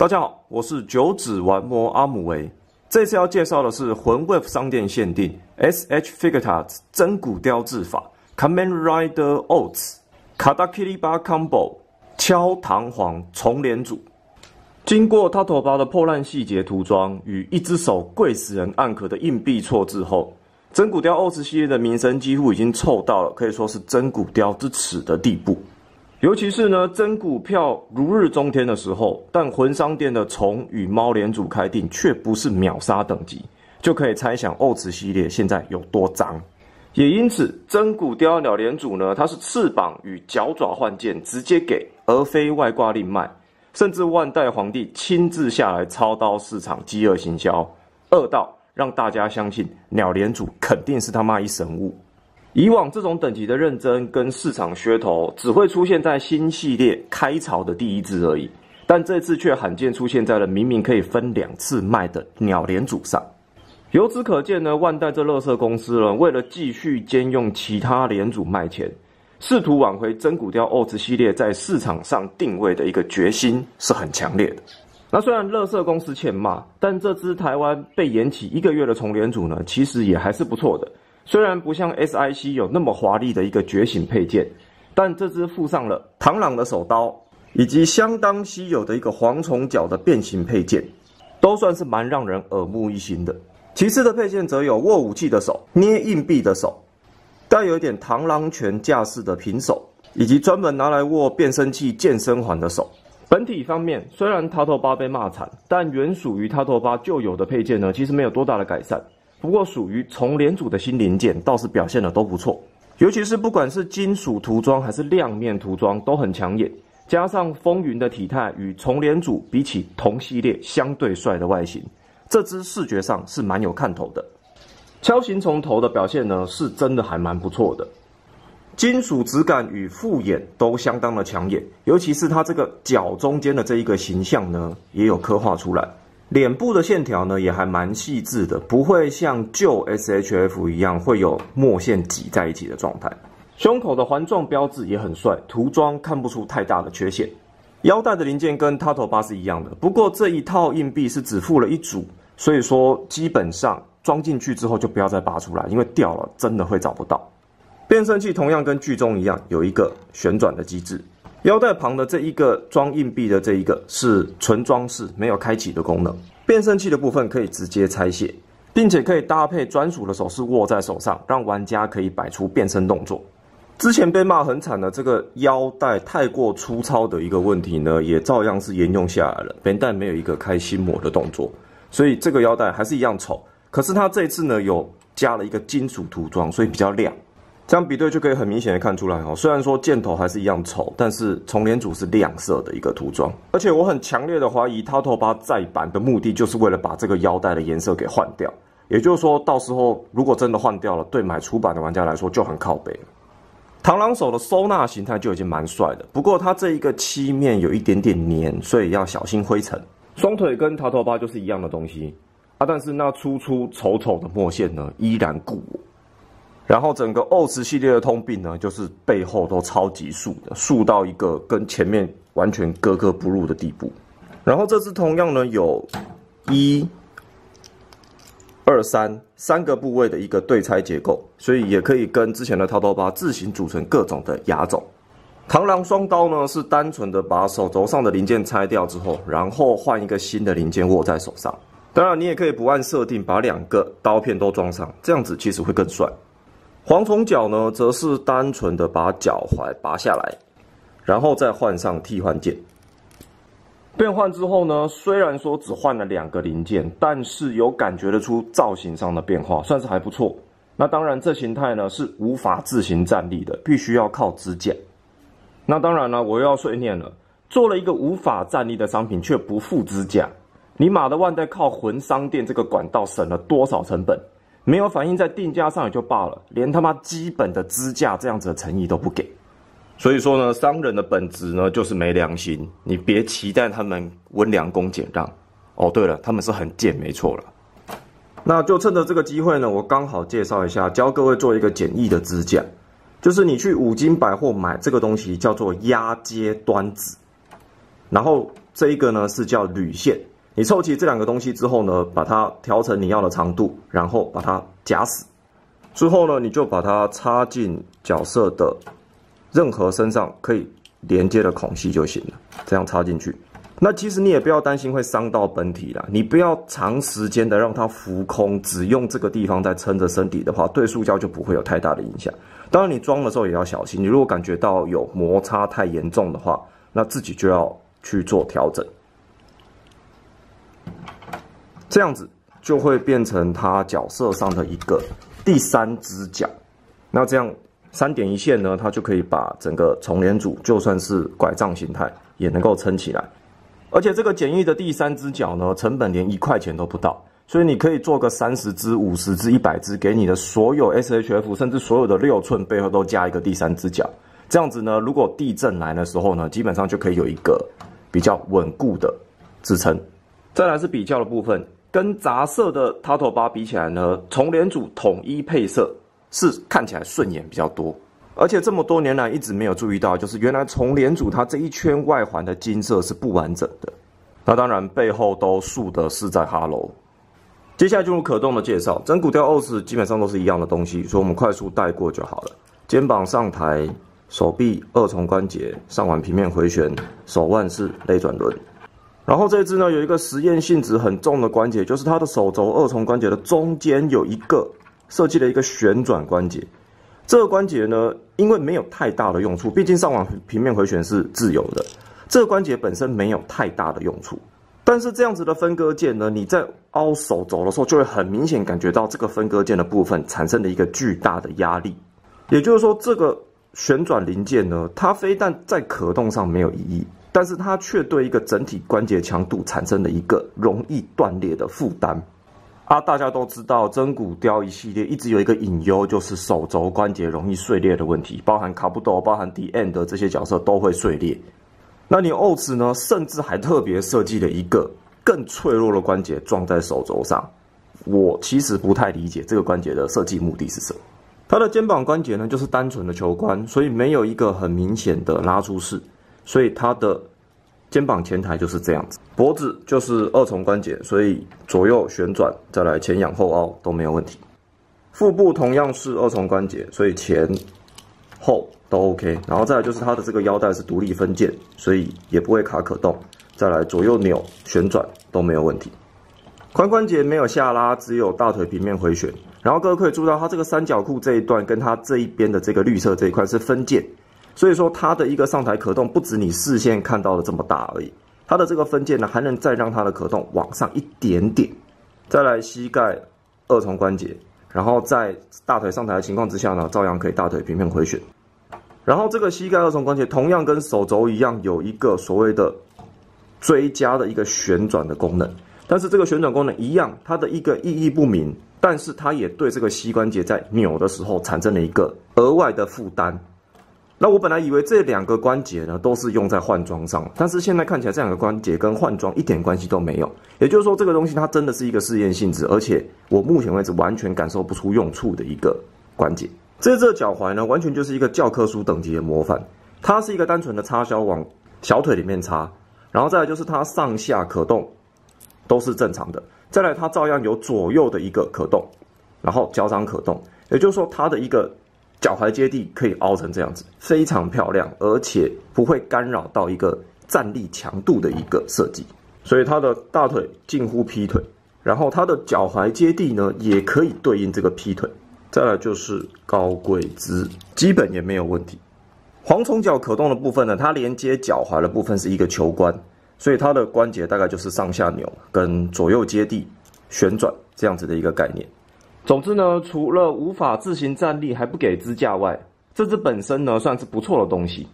大家好，我是九指玩魔阿姆维。这次要介绍的是魂 WAVE 商店限定 SH Figuret 真骨雕制法 Command Rider Ots a 卡达 k i l i b a Combo 敲弹簧重连组。经过他头发的破烂细节涂装与一只手跪死人暗壳的硬币错字后，真骨雕 Ots 系列的名声几乎已经臭到了可以说是真骨雕之耻的地步。尤其是呢，真股票如日中天的时候，但魂商店的虫与猫联组开定却不是秒杀等级，就可以猜想奥茨系列现在有多脏。也因此，真骨雕鸟联组呢，它是翅膀与脚爪换件直接给，而非外挂另卖，甚至万代皇帝亲自下来操刀市场饥饿行销，恶到让大家相信鸟联组肯定是他妈一神物。以往这种等级的认真跟市场噱头，只会出现在新系列开槽的第一只而已。但这次却罕见出现在了明明可以分两次卖的鸟联组上。由此可见呢，万代这乐色公司呢，为了继续兼用其他联组卖钱，试图挽回真古雕 OZ 系列在市场上定位的一个决心是很强烈的。那虽然乐色公司欠骂，但这支台湾被延期一个月的重联组呢，其实也还是不错的。虽然不像 S I C 有那么华丽的一个觉醒配件，但这只附上了螳螂的手刀，以及相当稀有的一个蝗虫脚的变形配件，都算是蛮让人耳目一新的。其次的配件则有握武器的手、捏硬币的手、带有一点螳螂拳架势的平手，以及专门拿来握变身器健身环的手。本体方面，虽然塔头巴被骂惨，但原属于塔头巴旧有的配件呢，其实没有多大的改善。不过属于重连组的新零件倒是表现的都不错，尤其是不管是金属涂装还是亮面涂装都很抢眼，加上风云的体态与重连组比起同系列相对帅的外形，这只视觉上是蛮有看头的。锹形虫头的表现呢是真的还蛮不错的，金属质感与复眼都相当的抢眼，尤其是它这个角中间的这一个形象呢也有刻画出来。脸部的线条呢也还蛮细致的，不会像旧 SHF 一样会有墨线挤在一起的状态。胸口的环状标志也很帅，涂装看不出太大的缺陷。腰带的零件跟 t a t 八是一样的，不过这一套硬币是只付了一组，所以说基本上装进去之后就不要再拔出来，因为掉了真的会找不到。变声器同样跟剧中一样，有一个旋转的机制。腰带旁的这一个装硬币的这一个是纯装饰，没有开启的功能。变声器的部分可以直接拆卸，并且可以搭配专属的手势握在手上，让玩家可以摆出变身动作。之前被骂很惨的这个腰带太过粗糙的一个问题呢，也照样是沿用下来了。本带没有一个开心模的动作，所以这个腰带还是一样丑。可是它这次呢有加了一个金属涂装，所以比较亮。这样比对就可以很明显的看出来哦，虽然说箭头还是一样丑，但是重连组是亮色的一个涂装，而且我很强烈的怀疑，Tato 巴再版的目的就是为了把这个腰带的颜色给换掉，也就是说，到时候如果真的换掉了，对买初版的玩家来说就很靠背。螳螂手的收纳形态就已经蛮帅的，不过它这一个漆面有一点点黏，所以要小心灰尘。双腿跟 Tato 巴就是一样的东西啊，但是那粗粗丑丑的墨线呢，依然故我。然后整个 OS 系列的通病呢，就是背后都超级竖的，竖到一个跟前面完全格格不入的地步。然后这只同样呢有，一、二、三三个部位的一个对拆结构，所以也可以跟之前的套刀把自行组成各种的牙种。螳螂双刀呢是单纯的把手轴上的零件拆掉之后，然后换一个新的零件握在手上。当然你也可以不按设定，把两个刀片都装上，这样子其实会更帅。蝗虫脚呢，则是单纯的把脚踝拔下来，然后再换上替换件。变换之后呢，虽然说只换了两个零件，但是有感觉得出造型上的变化，算是还不错。那当然，这形态呢是无法自行站立的，必须要靠支架。那当然了，我又要碎念了，做了一个无法站立的商品却不附支架，尼玛的万代靠魂商店这个管道省了多少成本？没有反映在定价上也就罢了，连他妈基本的支架这样子的诚意都不给，所以说呢，商人的本质呢就是没良心，你别期待他们温良恭俭让。哦，对了，他们是很贱，没错了。那就趁着这个机会呢，我刚好介绍一下，教各位做一个简易的支架，就是你去五金百货买这个东西叫做压接端子，然后这一个呢是叫铝线。你凑齐这两个东西之后呢，把它调成你要的长度，然后把它夹死，之后呢，你就把它插进角色的任何身上可以连接的孔隙就行了。这样插进去，那其实你也不要担心会伤到本体啦，你不要长时间的让它浮空，只用这个地方在撑着身体的话，对塑胶就不会有太大的影响。当然，你装的时候也要小心，你如果感觉到有摩擦太严重的话，那自己就要去做调整。这样子就会变成它角色上的一个第三只脚，那这样三点一线呢，它就可以把整个重连组就算是拐杖形态也能够撑起来。而且这个简易的第三只脚呢，成本连一块钱都不到，所以你可以做个三十只、五十只、一百只，给你的所有 SHF 甚至所有的六寸背后都加一个第三只脚。这样子呢，如果地震来的时候呢，基本上就可以有一个比较稳固的支撑。再来是比较的部分。跟杂色的 t a t o 八比起来呢，从联组统一配色是看起来顺眼比较多，而且这么多年来一直没有注意到，就是原来从联组它这一圈外环的金色是不完整的。那当然背后都竖的是在哈喽。接下来进入可动的介绍，整骨雕 OS 基本上都是一样的东西，所以我们快速带过就好了。肩膀上抬，手臂二重关节，上环平面回旋，手腕是内转轮。然后这只呢，有一个实验性质很重的关节，就是它的手肘二重关节的中间有一个设计了一个旋转关节。这个关节呢，因为没有太大的用处，毕竟上网平面回旋是自由的。这个关节本身没有太大的用处，但是这样子的分割键呢，你在凹手肘的时候，就会很明显感觉到这个分割键的部分产生的一个巨大的压力。也就是说，这个旋转零件呢，它非但在可动上没有意义。但是它却对一个整体关节强度产生了一个容易断裂的负担，啊，大家都知道，真骨雕一系列一直有一个隐忧，就是手肘关节容易碎裂的问题，包含卡布豆、包含 D N 的这些角色都会碎裂。那你 OZ 呢？甚至还特别设计了一个更脆弱的关节撞在手肘上，我其实不太理解这个关节的设计目的是什么。它的肩膀关节呢，就是单纯的球关，所以没有一个很明显的拉出式。所以它的肩膀前抬就是这样子，脖子就是二重关节，所以左右旋转，再来前仰后凹都没有问题。腹部同样是二重关节，所以前后都 OK。然后再来就是它的这个腰带是独立分件，所以也不会卡可动。再来左右扭旋转都没有问题。髋关节没有下拉，只有大腿平面回旋。然后各位可以注意到它这个三角裤这一段，跟它这一边的这个绿色这一块是分件。所以说，它的一个上台可动不止你视线看到的这么大而已。它的这个分件呢，还能再让它的可动往上一点点。再来膝盖二重关节，然后在大腿上抬的情况之下呢，照样可以大腿平面回旋。然后这个膝盖二重关节同样跟手肘一样，有一个所谓的追加的一个旋转的功能。但是这个旋转功能一样，它的一个意义不明，但是它也对这个膝关节在扭的时候产生了一个额外的负担。那我本来以为这两个关节呢都是用在换装上，但是现在看起来这两个关节跟换装一点关系都没有。也就是说，这个东西它真的是一个试验性质，而且我目前为止完全感受不出用处的一个关节。这这脚踝呢，完全就是一个教科书等级的模范。它是一个单纯的插销往小腿里面插，然后再来就是它上下可动都是正常的，再来它照样有左右的一个可动，然后脚掌可动。也就是说，它的一个。脚踝接地可以凹成这样子，非常漂亮，而且不会干扰到一个站立强度的一个设计。所以它的大腿近乎劈腿，然后它的脚踝接地呢，也可以对应这个劈腿。再来就是高贵姿，基本也没有问题。蝗虫脚可动的部分呢，它连接脚踝的部分是一个球关，所以它的关节大概就是上下扭跟左右接地旋转这样子的一个概念。总之呢，除了无法自行站立还不给支架外，这只本身呢算是不错的东西。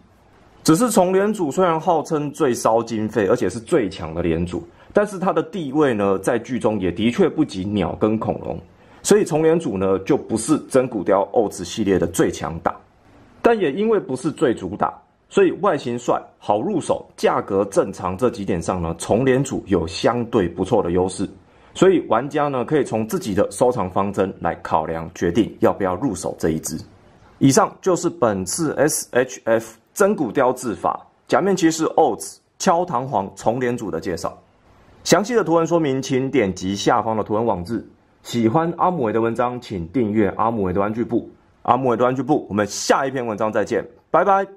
只是重联组虽然号称最烧经费，而且是最强的联组，但是它的地位呢在剧中也的确不及鸟跟恐龙，所以重联组呢就不是真骨雕 OZ 系列的最强档，但也因为不是最主打，所以外形帅、好入手、价格正常这几点上呢，重联组有相对不错的优势。所以玩家呢，可以从自己的收藏方针来考量，决定要不要入手这一只。以上就是本次 SHF 真骨雕制法假面骑士 OZ 敲弹簧重连组的介绍。详细的图文说明，请点击下方的图文网址。喜欢阿木伟的文章，请订阅阿木伟的玩具部。阿木伟的玩具部，我们下一篇文章再见，拜拜。